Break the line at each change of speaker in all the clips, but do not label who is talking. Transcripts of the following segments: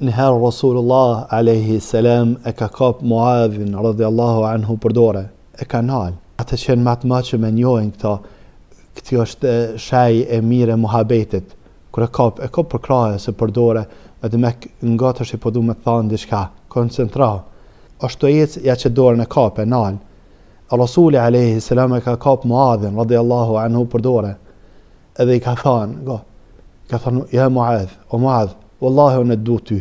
njëherë Rasulullah a.s. e ka kap Muadhin rëdhe anhu përdore, e ka nalë. Ata qenë matë ma që me njojnë këta, këti është shaj e mire muhabetit, Kër e kap, e kap për se përdore, e dhe me nga të shqipo du me thanë në dishka, koncentra. është të jetë ja që dorën e kap e nalë. Rasuli aleyhi selam e ka kap Muadhin rëdhe anhu përdore, edhe i ka thanë, go, ka thanë, ja Muadh, o Muadh, Wallahi unë du ty.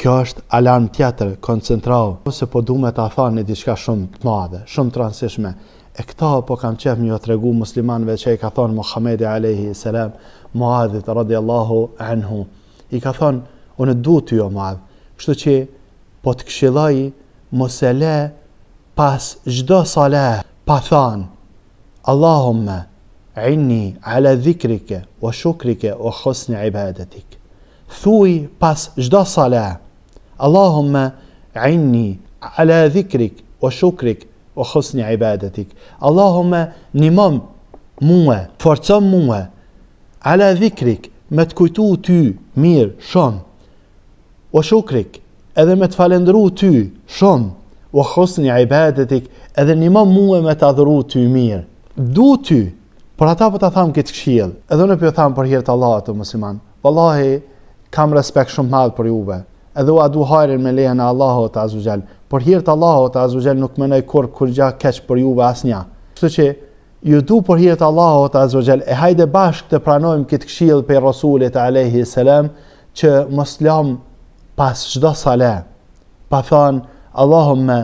Kjo është alarm tjetër, koncentrao. Ose po du me ta thanë një diçka shumë të madhe, shumë të E këta po kam qef një të regu muslimanve që i ka thonë Muhammedi Alehi Selam, Muadhit, radiallahu anhu. I ka thonë, unë du ty o Muadh, Kështu që po të këshilaj, mosele pas gjdo sale, pa thanë, Allahumme, inni ala dhikrike, o shukrike, o khosni ibadetik thuj pas çdo sala, Allahumme, inni, ala dhikrik, o shukrik, o khusni ibadetik, Allahumme, nimam muë, forcam muë, ala dhikrik, me të kujtu ty, mirë, shumë, o shukrik, edhe me të falendru ty, shumë, o khusni ibadetik, edhe nimam muë me të adhuru ty, mirë, du ty, po po për ata për të thamë këtë këshilë, edhe në për të thamë për hirtë Allah të musiman, vëllahi, vëllahi, kam respekt shumë madh për juve. Edhe u adu hajrin me lehen e Allahot Azuzel. Por hirtë Allahot Azuzel nuk menej kur kur gja keq për juve asnjë. Kështu që ju du për hirtë Allahot Azuzel e hajde bashkë të pranojmë këtë këshill për Rasulit Alehi Salam që mëslam pas çdo sale. Pa thonë Allahum me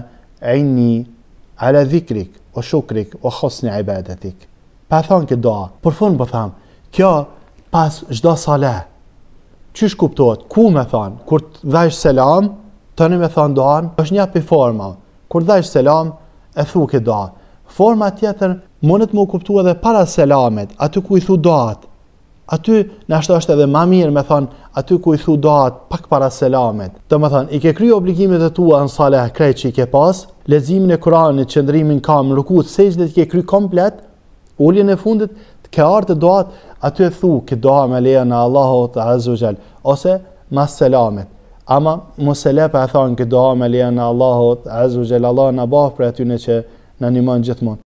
ala dhikrik o shukrik o khosni ibadatik. Pa thonë këtë doa. Për funë për po thamë, kjo pas çdo sale çish kuptohet, ku me thon kur të dhajsh selam, të një me doan, është një api forma, kur dhajsh selam, e thu ke doa. Forma tjetër, mundet mu kuptu edhe para selamet, aty ku i thu doat, aty na është edhe ma mirë me thon aty ku i thu doat, pak para selamet, të me i ke kry obligimet e tua në saleh krej që i ke pas, lezimin e kuranit, qëndrimin kam, rukut, sejgjët i ke kry komplet, ullin e fundit, ke artë doat, aty e thu, ke doa me leja në Allahot Azogjel, ose ma selamet. Ama muselep e thonë, ke doa me leja në Allahot Azogjel, Allah në bafë për aty në që në një gjithmonë.